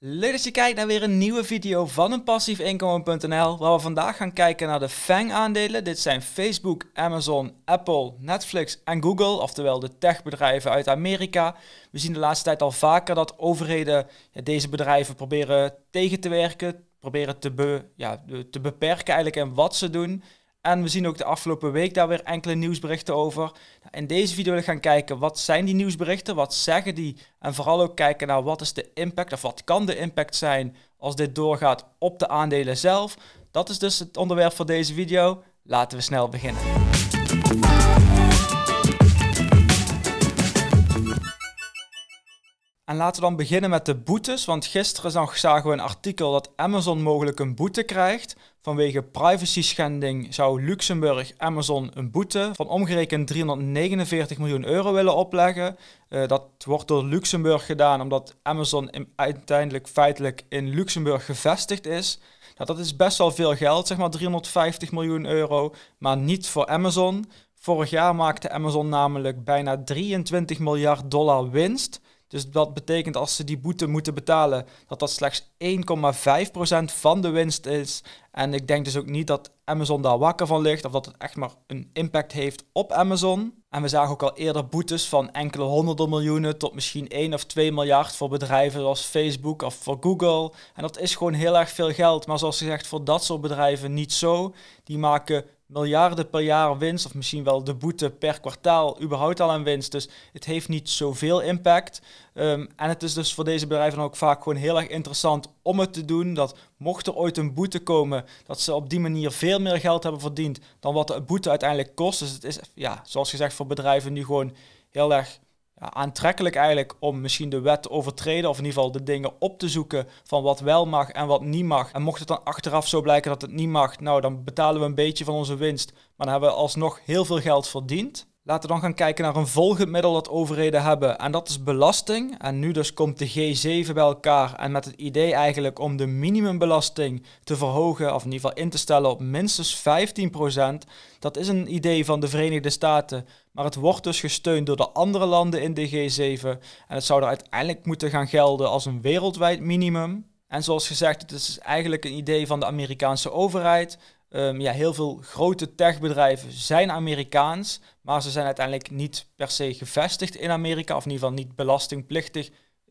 Leuk dat je kijkt naar weer een nieuwe video van een passiefinkomen.nl waar we vandaag gaan kijken naar de FANG aandelen. Dit zijn Facebook, Amazon, Apple, Netflix en Google, oftewel de techbedrijven uit Amerika. We zien de laatste tijd al vaker dat overheden deze bedrijven proberen tegen te werken, proberen te, ja, te beperken eigenlijk in wat ze doen. En we zien ook de afgelopen week daar weer enkele nieuwsberichten over. In deze video wil we gaan kijken wat zijn die nieuwsberichten, wat zeggen die en vooral ook kijken naar wat is de impact of wat kan de impact zijn als dit doorgaat op de aandelen zelf. Dat is dus het onderwerp voor deze video. Laten we snel beginnen. En laten we dan beginnen met de boetes. Want gisteren zagen we een artikel dat Amazon mogelijk een boete krijgt. Vanwege privacy schending zou Luxemburg Amazon een boete van omgerekend 349 miljoen euro willen opleggen. Eh, dat wordt door Luxemburg gedaan omdat Amazon uiteindelijk feitelijk in Luxemburg gevestigd is. Nou, dat is best wel veel geld, zeg maar 350 miljoen euro, maar niet voor Amazon. Vorig jaar maakte Amazon namelijk bijna 23 miljard dollar winst. Dus dat betekent als ze die boete moeten betalen, dat dat slechts 1,5% van de winst is. En ik denk dus ook niet dat Amazon daar wakker van ligt of dat het echt maar een impact heeft op Amazon. En we zagen ook al eerder boetes van enkele honderden miljoenen tot misschien 1 of 2 miljard voor bedrijven zoals Facebook of voor Google. En dat is gewoon heel erg veel geld. Maar zoals gezegd, voor dat soort bedrijven niet zo. Die maken miljarden per jaar winst, of misschien wel de boete per kwartaal überhaupt al aan winst. Dus het heeft niet zoveel impact. Ehm, en het is dus voor deze bedrijven ook vaak gewoon heel erg interessant om het te doen. Dat mocht er ooit een boete komen, dat ze op die manier veel meer geld hebben verdiend dan wat de boete uiteindelijk kost. Dus het is, ja, zoals gezegd, voor bedrijven nu gewoon heel erg aantrekkelijk eigenlijk om misschien de wet te overtreden. Of in ieder geval de dingen op te zoeken van wat wel mag en wat niet mag. En mocht het dan achteraf zo blijken dat het niet mag, nou dan betalen we een beetje van onze winst. Maar dan hebben we alsnog heel veel geld verdiend. Laten we dan gaan kijken naar een volgend middel dat overheden hebben. En dat is belasting. En nu dus komt de G7 bij elkaar. En met het idee eigenlijk om de minimumbelasting te verhogen, of in ieder geval in te stellen op minstens 15%. Dat is een idee van de Verenigde Staten. Maar het wordt dus gesteund door de andere landen in de G7. En het zou er uiteindelijk moeten gaan gelden als een wereldwijd minimum. En zoals gezegd, het is eigenlijk een idee van de Amerikaanse overheid. Ehm, ja, heel veel grote techbedrijven zijn Amerikaans, maar ze zijn uiteindelijk niet per se gevestigd in Amerika, of in ieder geval niet belastingplichtig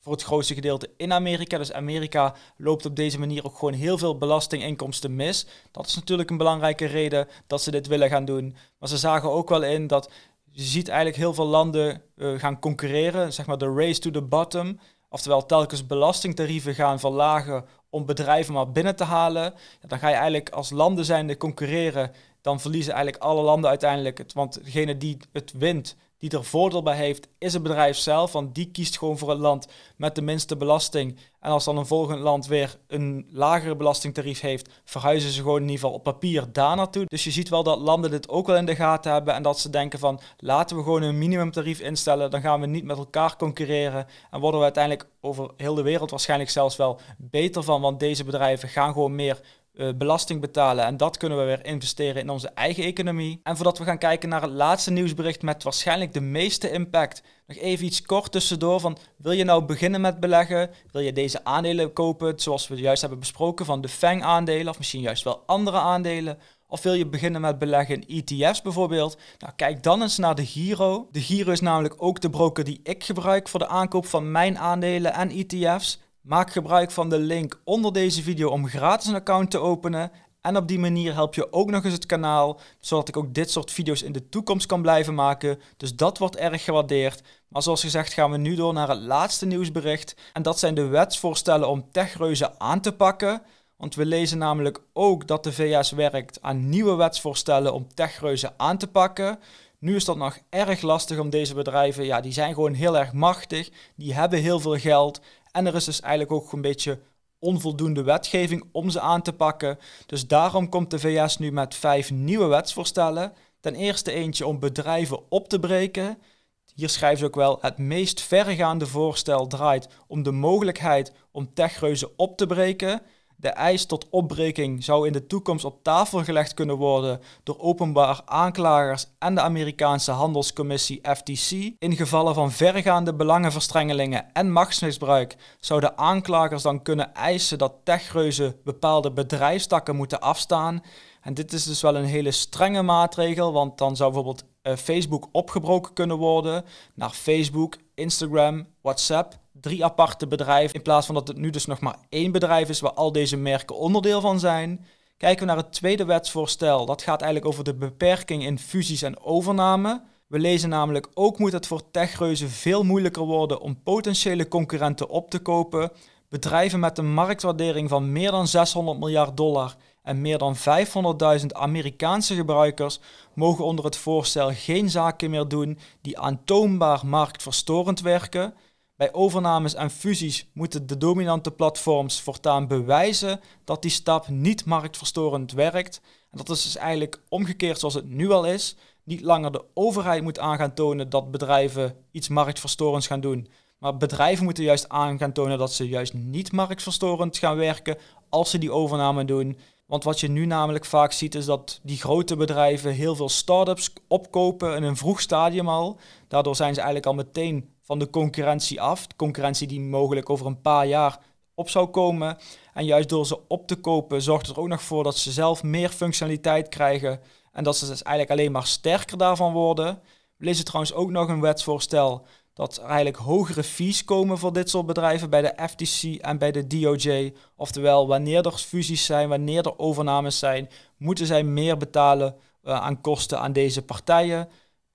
voor het grootste gedeelte in Amerika. Dus Amerika loopt op deze manier ook gewoon heel veel belastinginkomsten mis. Dat is natuurlijk een belangrijke reden dat ze dit willen gaan doen. Maar ze zagen ook wel in dat je ziet eigenlijk heel veel landen eh, gaan concurreren, zeg maar de race to the bottom. Oftewel telkens belastingtarieven gaan verlagen om bedrijven maar binnen te halen. dan ga je eigenlijk als landen zijnde concurreren. Dan verliezen eigenlijk alle landen uiteindelijk het. Want degene die het wint, die er voordeel bij heeft, is het bedrijf zelf. Want die kiest gewoon voor het land met de minste belasting. En als dan een volgend land weer een lagere belastingtarief heeft, verhuizen ze gewoon in ieder geval op papier daar naartoe. Dus je ziet wel dat landen dit ook wel in de gaten hebben. En dat ze denken van laten we gewoon een minimumtarief instellen. Dan gaan we niet met elkaar concurreren. En worden we uiteindelijk over heel de wereld waarschijnlijk zelfs wel beter van. Want deze bedrijven gaan gewoon meer eh, belasting betalen. En dat kunnen we weer investeren in onze eigen economie. En voordat we gaan kijken naar het laatste nieuwsbericht met waarschijnlijk de meeste impact, nog even iets kort tussendoor van wil je nou beginnen met beleggen? Wil je deze aandelen kopen zoals we juist hebben besproken van de FANG aandelen of misschien juist wel andere aandelen? Of wil je beginnen met beleggen in ETF's bijvoorbeeld? Nou, kijk dan eens naar de Giro. De Giro is namelijk ook de broker die ik gebruik voor de aankoop van mijn aandelen en ETF's. Maak gebruik van de link onder deze video om gratis een account te openen. En op die manier help je ook nog eens het kanaal, zodat ik ook dit soort video's in de toekomst kan blijven maken. Dus dat wordt erg gewaardeerd. Maar zoals gezegd gaan we nu door naar het laatste nieuwsbericht. En dat zijn de wetsvoorstellen om techreuzen aan te pakken. Want we lezen namelijk ook dat de VS werkt aan nieuwe wetsvoorstellen om techreuzen aan te pakken. Nu is dat nog erg lastig om deze bedrijven, ja, die zijn gewoon heel erg machtig, die hebben heel veel geld en er is dus eigenlijk ook een beetje onvoldoende wetgeving om ze aan te pakken. Dus daarom komt de VS nu met vijf nieuwe wetsvoorstellen. Ten eerste eentje om bedrijven op te breken. Hier schrijven ze ook wel, het meest verregaande voorstel draait om de mogelijkheid om techreuzen op te breken. De eis tot opbreking zou in de toekomst op tafel gelegd kunnen worden door openbaar aanklagers en de Amerikaanse handelscommissie FTC. In gevallen van vergaande belangenverstrengelingen en machtsmisbruik zouden aanklagers dan kunnen eisen dat techreuzen bepaalde bedrijfstakken moeten afstaan. En dit is dus wel een hele strenge maatregel, want dan zou bijvoorbeeld eh, Facebook opgebroken kunnen worden naar Facebook, Instagram, WhatsApp drie aparte bedrijven. In plaats van dat het nu dus nog maar één bedrijf is waar al deze merken onderdeel van zijn. Kijken we naar het tweede wetsvoorstel. Dat gaat eigenlijk over de beperking in fusies en overname. We lezen namelijk ook moet het voor techreuzen veel moeilijker worden om potentiële concurrenten op te kopen. Bedrijven met een marktwaardering van meer dan 600 miljard dollar en meer dan 500.000 Amerikaanse gebruikers mogen onder het voorstel geen zaken meer doen die aantoonbaar marktverstorend werken. Bij overnames en fusies moeten de dominante platforms voortaan bewijzen dat die stap niet marktverstorend werkt. En dat is dus eigenlijk omgekeerd zoals het nu al is. Niet langer de overheid moet aan gaan tonen dat bedrijven iets marktverstorends gaan doen. Maar bedrijven moeten juist aan gaan tonen dat ze juist niet marktverstorend gaan werken als ze die overname doen. Want wat je nu namelijk vaak ziet is dat die grote bedrijven heel veel start-ups opkopen in een vroeg stadium al. Daardoor zijn ze eigenlijk al meteen van de concurrentie af. concurrentie die mogelijk over een paar jaar op zou komen. En juist door ze op te kopen zorgt het er ook nog voor dat ze zelf meer functionaliteit krijgen. En dat ze dus eigenlijk alleen maar sterker daarvan worden. We lezen trouwens ook nog een wetsvoorstel dat er eigenlijk hogere fees komen voor dit soort bedrijven bij de FTC en bij de DOJ. Oftewel, wanneer er fusies zijn, wanneer er overnames zijn, moeten zij meer betalen eh, aan kosten aan deze partijen.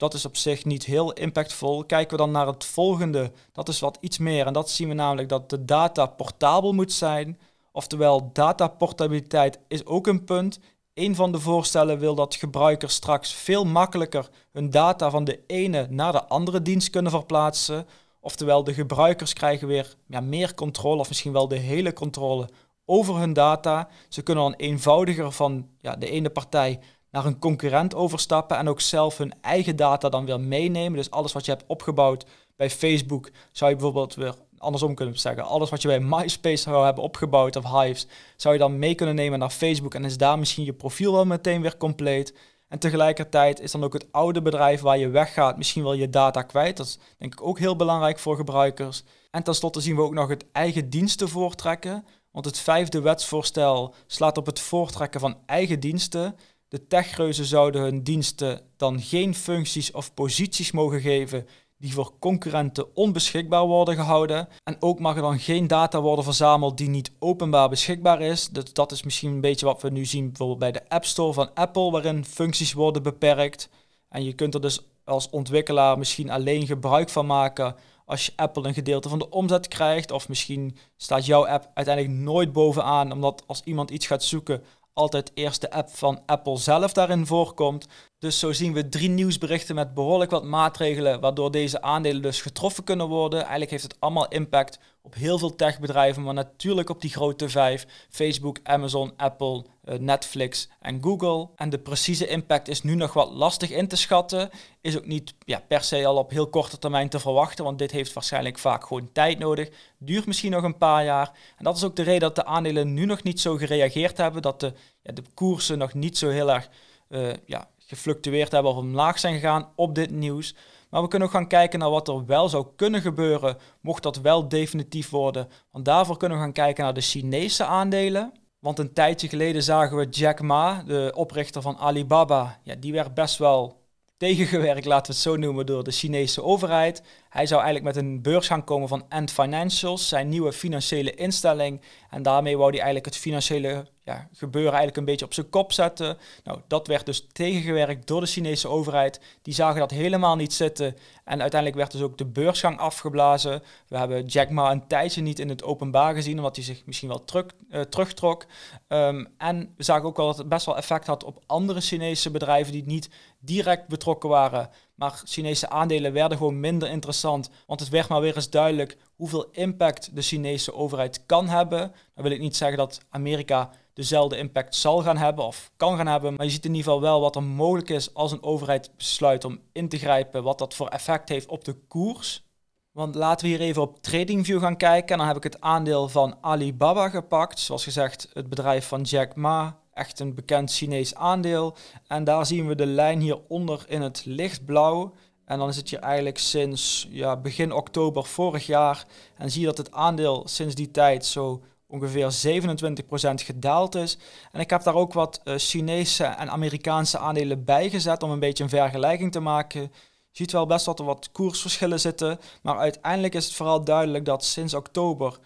Dat is op zich niet heel impactvol. Kijken we dan naar het volgende, dat is wat iets meer. En dat zien we namelijk dat de data portabel moet zijn. Oftewel, dataportabiliteit is ook een punt. Een van de voorstellen wil dat gebruikers straks veel makkelijker hun data van de ene naar de andere dienst kunnen verplaatsen. Oftewel, de gebruikers krijgen weer ja, meer controle, of misschien wel de hele controle over hun data. Ze kunnen dan eenvoudiger van ja, de ene partij naar een concurrent overstappen en ook zelf hun eigen data dan weer meenemen. Dus alles wat je hebt opgebouwd bij Facebook zou je bijvoorbeeld weer andersom kunnen zeggen. Alles wat je bij MySpace zou hebben opgebouwd of Hives zou je dan mee kunnen nemen naar Facebook en is daar misschien je profiel wel meteen weer compleet. En tegelijkertijd is dan ook het oude bedrijf waar je weggaat misschien wel je data kwijt. Dat is denk ik ook heel belangrijk voor gebruikers. En tenslotte zien we ook nog het eigen diensten voortrekken. Want het vijfde wetsvoorstel slaat op het voortrekken van eigen diensten. De techreuzen zouden hun diensten dan geen functies of posities mogen geven die voor concurrenten onbeschikbaar worden gehouden. En ook mag er dan geen data worden verzameld die niet openbaar beschikbaar is. Dus dat is misschien een beetje wat we nu zien bijvoorbeeld bij de App Store van Apple, waarin functies worden beperkt. En je kunt er dus als ontwikkelaar misschien alleen gebruik van maken als je Apple een gedeelte van de omzet krijgt. Of misschien staat jouw app uiteindelijk nooit bovenaan, omdat als iemand iets gaat zoeken, altijd eerst de app van Apple zelf daarin voorkomt. Dus zo zien we drie nieuwsberichten met behoorlijk wat maatregelen, waardoor deze aandelen dus getroffen kunnen worden. Eigenlijk heeft het allemaal impact op heel veel techbedrijven, maar natuurlijk op die grote vijf: Facebook, Amazon, Apple, eh, Netflix en Google. En de precieze impact is nu nog wat lastig in te schatten. Is ook niet ja, per se al op heel korte termijn te verwachten, want dit heeft waarschijnlijk vaak gewoon tijd nodig. Duurt misschien nog een paar jaar. En dat is ook de reden dat de aandelen nu nog niet zo gereageerd hebben, dat de, ja, de koersen nog niet zo heel erg. Eh, ja, gefluctueerd hebben of omlaag zijn gegaan op dit nieuws. Maar we kunnen ook gaan kijken naar wat er wel zou kunnen gebeuren, mocht dat wel definitief worden. Want daarvoor kunnen we gaan kijken naar de Chinese aandelen. Want een tijdje geleden zagen we Jack Ma, de oprichter van Alibaba. Ja, die werd best wel tegengewerkt, laten we het zo noemen, door de Chinese overheid. Hij zou eigenlijk met een beurs gaan komen van End Financials, zijn nieuwe financiële instelling. En daarmee wou hij eigenlijk het financiële ja, gebeuren eigenlijk een beetje op zijn kop zetten. Nou, dat werd dus tegengewerkt door de Chinese overheid. Die zagen dat helemaal niet zitten. En uiteindelijk werd dus ook de beursgang afgeblazen. We hebben Jack Ma een tijdje niet in het openbaar gezien, omdat hij zich misschien wel terug, eh, terugtrok. Ehm, en we zagen ook wel dat het best wel effect had op andere Chinese bedrijven die niet direct betrokken waren maar Chinese aandelen werden gewoon minder interessant. Want het werd maar weer eens duidelijk hoeveel impact de Chinese overheid kan hebben. Dan wil ik niet zeggen dat Amerika dezelfde impact zal gaan hebben of kan gaan hebben. Maar je ziet in ieder geval wel wat er mogelijk is als een overheid besluit om in te grijpen. Wat dat voor effect heeft op de koers. Want laten we hier even op TradingView gaan kijken. En dan heb ik het aandeel van Alibaba gepakt. Zoals gezegd, het bedrijf van Jack Ma echt een bekend Chinees aandeel. En daar zien we de lijn hieronder in het lichtblauw. En dan is het hier eigenlijk sinds ja, begin oktober vorig jaar. En zie je dat het aandeel sinds die tijd zo ongeveer 27% gedaald is. En ik heb daar ook wat eh, Chinese en Amerikaanse aandelen bij gezet om een beetje een vergelijking te maken. Je ziet wel best dat er wat koersverschillen zitten, maar uiteindelijk is het vooral duidelijk dat sinds oktober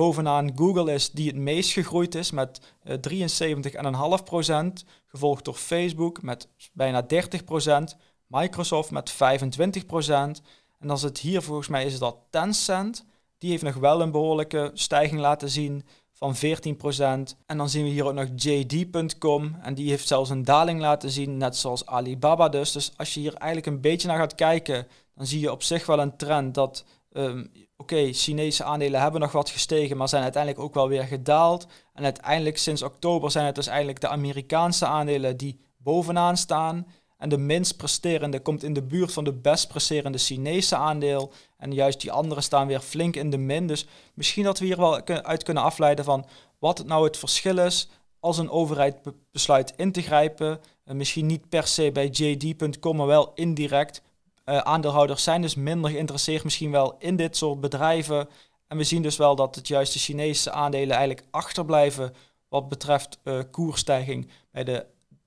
Bovenaan Google is die het meest gegroeid is met 73,5%, eh, gevolgd door Facebook met bijna 30%, Microsoft met 25%. En dan zit hier volgens mij is dat Tencent. Die heeft nog wel een behoorlijke stijging laten zien van 14%. En dan zien we hier ook nog JD.com. En die heeft zelfs een daling laten zien, net zoals Alibaba dus. Dus als je hier eigenlijk een beetje naar gaat kijken, dan zie je op zich wel een trend dat Ehm, oké, Chinese aandelen hebben nog wat gestegen, maar zijn uiteindelijk ook wel weer gedaald. En uiteindelijk sinds oktober zijn het dus eigenlijk de Amerikaanse aandelen die bovenaan staan. En de minst presterende komt in de buurt van de best presterende Chinese aandeel. En juist die anderen staan weer flink in de min. Dus misschien dat we hier wel uit kunnen afleiden van wat het nou het verschil is als een overheid besluit in te grijpen. misschien niet per se bij JD.com, maar wel indirect eh, aandeelhouders zijn dus minder geïnteresseerd misschien wel in dit soort bedrijven. En we zien dus wel dat het juist de Chinese aandelen eigenlijk achterblijven wat betreft uh, koersstijging bij de,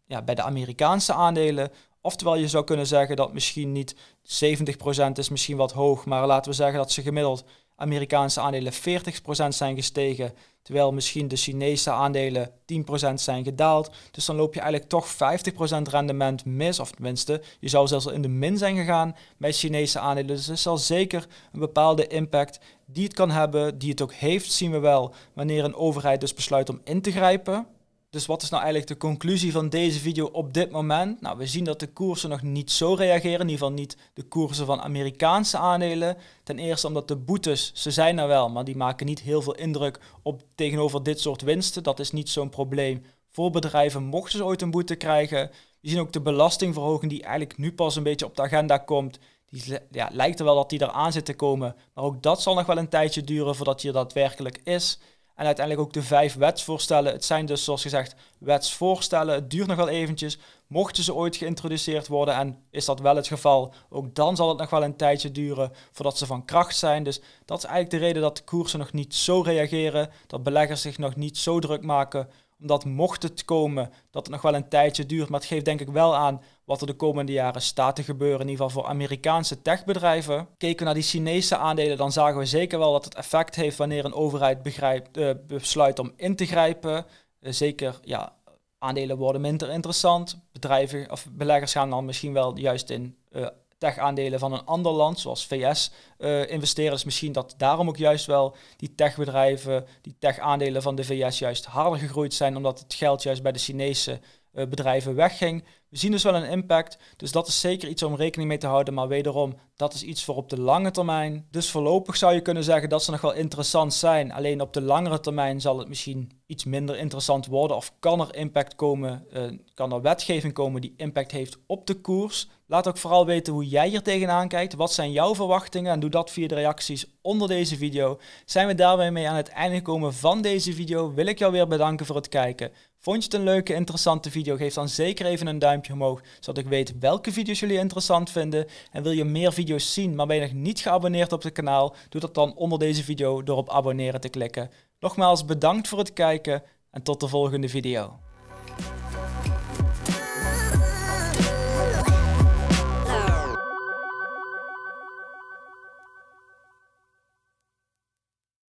ja, bij de Amerikaanse aandelen. Oftewel, je zou kunnen zeggen dat misschien niet 70% is misschien wat hoog, maar laten we zeggen dat ze gemiddeld Amerikaanse aandelen 40% zijn gestegen, terwijl misschien de Chinese aandelen 10% zijn gedaald. Dus dan loop je eigenlijk toch 50% rendement mis, of tenminste, je zou zelfs al in de min zijn gegaan bij Chinese aandelen. Dus er zal zeker een bepaalde impact die het kan hebben, die het ook heeft, zien we wel, wanneer een overheid dus besluit om in te grijpen. Dus wat is nou eigenlijk de conclusie van deze video op dit moment? Nou, we zien dat de koersen nog niet zo reageren, in ieder geval niet de koersen van Amerikaanse aandelen. Ten eerste omdat de boetes, ze zijn er wel, maar die maken niet heel veel indruk op tegenover dit soort winsten. Dat is niet zo'n probleem voor bedrijven mochten ze ooit een boete krijgen. We zien ook de belastingverhoging die eigenlijk nu pas een beetje op de agenda komt. Die, ja, lijkt er wel dat die eraan zit te komen, maar ook dat zal nog wel een tijdje duren voordat die er daadwerkelijk is. En uiteindelijk ook de vijf wetsvoorstellen. Het zijn dus, zoals gezegd, wetsvoorstellen. Het duurt nog wel eventjes. Mochten ze ooit geïntroduceerd worden, en is dat wel het geval, ook dan zal het nog wel een tijdje duren voordat ze van kracht zijn. Dus dat is eigenlijk de reden dat de koersen nog niet zo reageren. Dat beleggers zich nog niet zo druk maken. Omdat mocht het komen, dat het nog wel een tijdje duurt. Maar het geeft denk ik wel aan wat er de komende jaren staat te gebeuren, in ieder geval voor Amerikaanse techbedrijven. Keken we naar die Chinese aandelen, dan zagen we zeker wel dat het effect heeft wanneer een overheid eh, besluit om in te grijpen. Eh, zeker, ja, aandelen worden minder interessant. Bedrijven of beleggers gaan dan misschien wel juist in eh, tech-aandelen van een ander land, zoals VS, uh, investeren. Dus misschien dat daarom ook juist wel die techbedrijven, die tech-aandelen van de VS juist harder gegroeid zijn, omdat het geld juist bij de Chinese bedrijven wegging. We zien dus wel een impact, dus dat is zeker iets om rekening mee te houden. Maar wederom, dat is iets voor op de lange termijn. Dus voorlopig zou je kunnen zeggen dat ze nog wel interessant zijn. Alleen op de langere termijn zal het misschien iets minder interessant worden? Of kan er impact komen, eh, kan er wetgeving komen die impact heeft op de koers? Laat ook vooral weten hoe jij hier tegenaan kijkt. Wat zijn jouw verwachtingen? En doe dat via de reacties onder deze video. Zijn we daarmee mee aan het einde gekomen van deze video? Wil ik jou weer bedanken voor het kijken. Vond je het een leuke, interessante video? Geef dan zeker even een duimpje omhoog, zodat ik weet welke video's jullie interessant vinden. En wil je meer video's zien, maar ben je nog niet geabonneerd op het kanaal? Doe dat dan onder deze video door op abonneren te klikken. Nogmaals bedankt voor het kijken en tot de volgende video.